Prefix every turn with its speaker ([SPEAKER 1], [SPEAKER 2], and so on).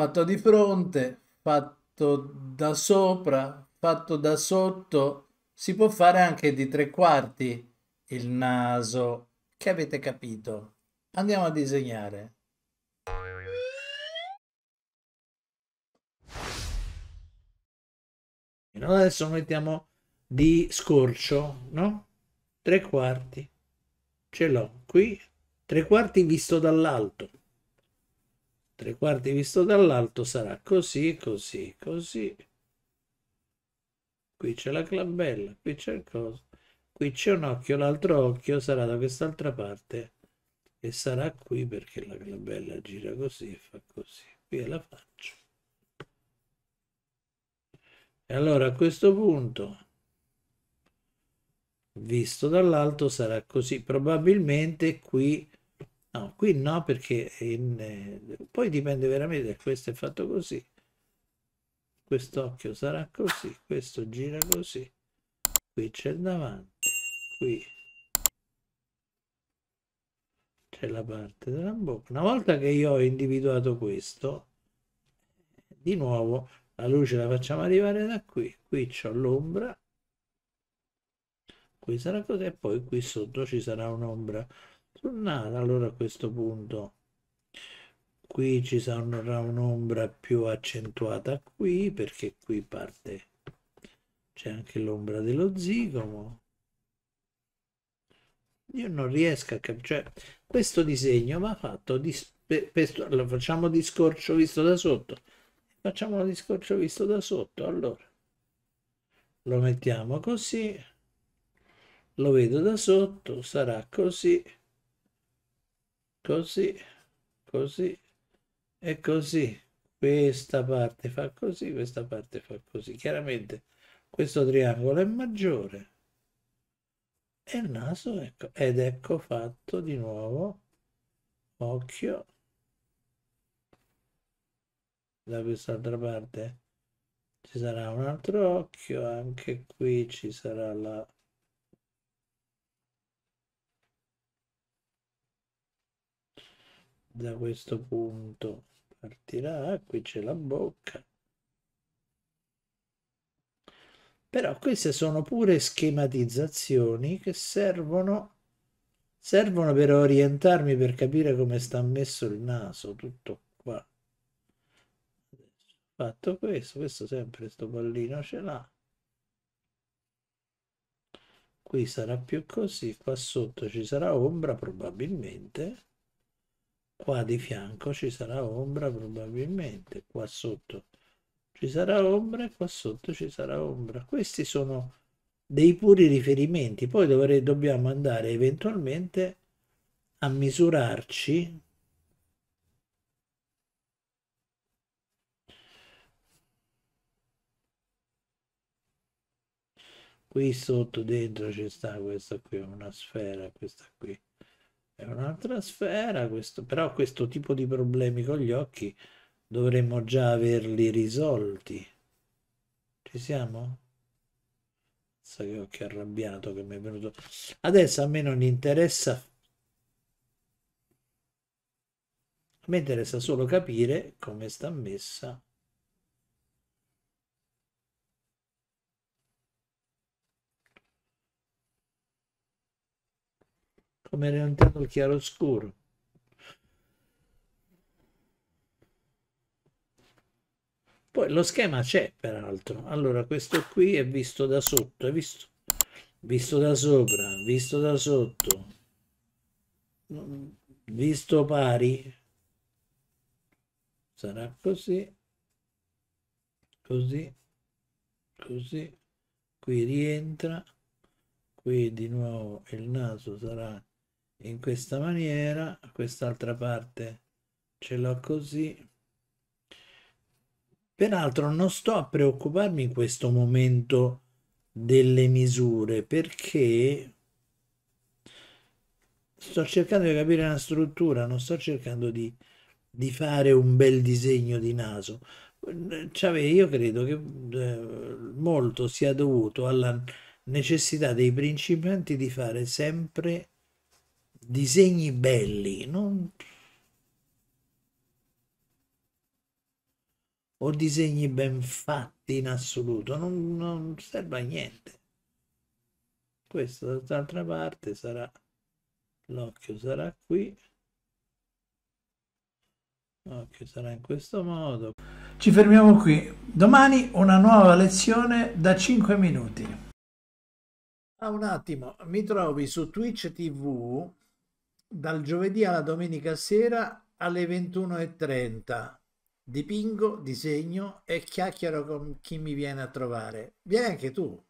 [SPEAKER 1] fatto di fronte, fatto da sopra, fatto da sotto, si può fare anche di tre quarti il naso. Che avete capito? Andiamo a disegnare. Adesso mettiamo di scorcio, no? Tre quarti. Ce l'ho qui. Tre quarti visto dall'alto. Tre quarti visto dall'alto sarà così, così, così. Qui c'è la clambella, qui c'è il coso. Qui c'è un occhio, l'altro occhio sarà da quest'altra parte e sarà qui perché la clambella gira così e fa così. Qui è la faccia. E allora a questo punto visto dall'alto sarà così probabilmente qui No, qui no perché in, eh, poi dipende veramente, questo è fatto così, quest'occhio sarà così, questo gira così, qui c'è il davanti, qui c'è la parte della bocca. Una volta che io ho individuato questo, di nuovo la luce la facciamo arrivare da qui, qui c'è l'ombra, qui sarà così e poi qui sotto ci sarà un'ombra tornare allora a questo punto qui ci sarà un'ombra più accentuata qui perché qui parte c'è anche l'ombra dello zigomo io non riesco a capire cioè, questo disegno va fatto di, per, lo facciamo di scorcio visto da sotto facciamo di scorcio visto da sotto allora lo mettiamo così lo vedo da sotto sarà così così, così e così. Questa parte fa così, questa parte fa così. Chiaramente questo triangolo è maggiore e il naso ecco, ed ecco fatto di nuovo occhio da quest'altra parte ci sarà un altro occhio anche qui ci sarà la da questo punto partirà eh, qui c'è la bocca però queste sono pure schematizzazioni che servono servono per orientarmi per capire come sta messo il naso tutto qua fatto questo questo sempre sto pallino ce l'ha qui sarà più così qua sotto ci sarà ombra probabilmente qua di fianco ci sarà ombra probabilmente, qua sotto ci sarà ombra e qua sotto ci sarà ombra. Questi sono dei puri riferimenti, poi dovrei, dobbiamo andare eventualmente a misurarci qui sotto dentro ci sta questa qui una sfera questa qui è un'altra sfera, questo, però questo tipo di problemi con gli occhi dovremmo già averli risolti. Ci siamo? Sa che occhio arrabbiato che mi è venuto. Adesso a me non interessa. A me interessa solo capire come sta messa come lontano il chiaroscuro. Poi lo schema c'è peraltro. Allora questo qui è visto da sotto, è visto? Visto da sopra, visto da sotto, visto pari. Sarà così, così, così. Qui rientra, qui di nuovo il naso sarà in questa maniera quest'altra parte ce l'ho così peraltro non sto a preoccuparmi in questo momento delle misure perché sto cercando di capire la struttura non sto cercando di, di fare un bel disegno di naso cioè, io credo che eh, molto sia dovuto alla necessità dei principianti di fare sempre disegni belli, non... o disegni ben fatti in assoluto, non, non serve a niente. Questo d'altra parte sarà, l'occhio sarà qui, l'occhio sarà in questo modo. Ci fermiamo qui, domani una nuova lezione da 5 minuti. Ah, un attimo, mi trovi su Twitch TV dal giovedì alla domenica sera alle 21.30. Dipingo, disegno e chiacchiero con chi mi viene a trovare. Vieni anche tu.